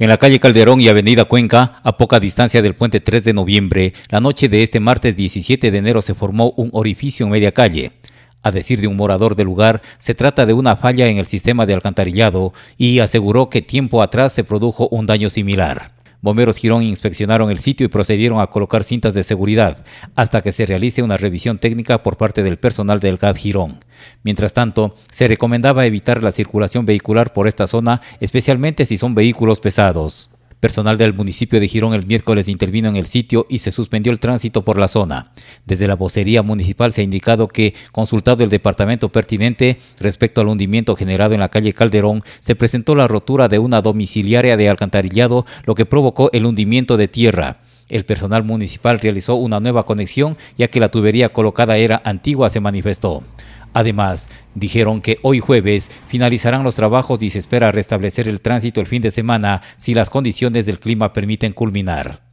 En la calle Calderón y Avenida Cuenca, a poca distancia del puente 3 de noviembre, la noche de este martes 17 de enero se formó un orificio en media calle. A decir de un morador del lugar, se trata de una falla en el sistema de alcantarillado y aseguró que tiempo atrás se produjo un daño similar. Bomberos Girón inspeccionaron el sitio y procedieron a colocar cintas de seguridad hasta que se realice una revisión técnica por parte del personal del GAD Girón. Mientras tanto, se recomendaba evitar la circulación vehicular por esta zona, especialmente si son vehículos pesados. Personal del municipio de Girón el miércoles intervino en el sitio y se suspendió el tránsito por la zona. Desde la vocería municipal se ha indicado que, consultado el departamento pertinente respecto al hundimiento generado en la calle Calderón, se presentó la rotura de una domiciliaria de alcantarillado, lo que provocó el hundimiento de tierra. El personal municipal realizó una nueva conexión ya que la tubería colocada era antigua, se manifestó. Además, dijeron que hoy jueves finalizarán los trabajos y se espera restablecer el tránsito el fin de semana si las condiciones del clima permiten culminar.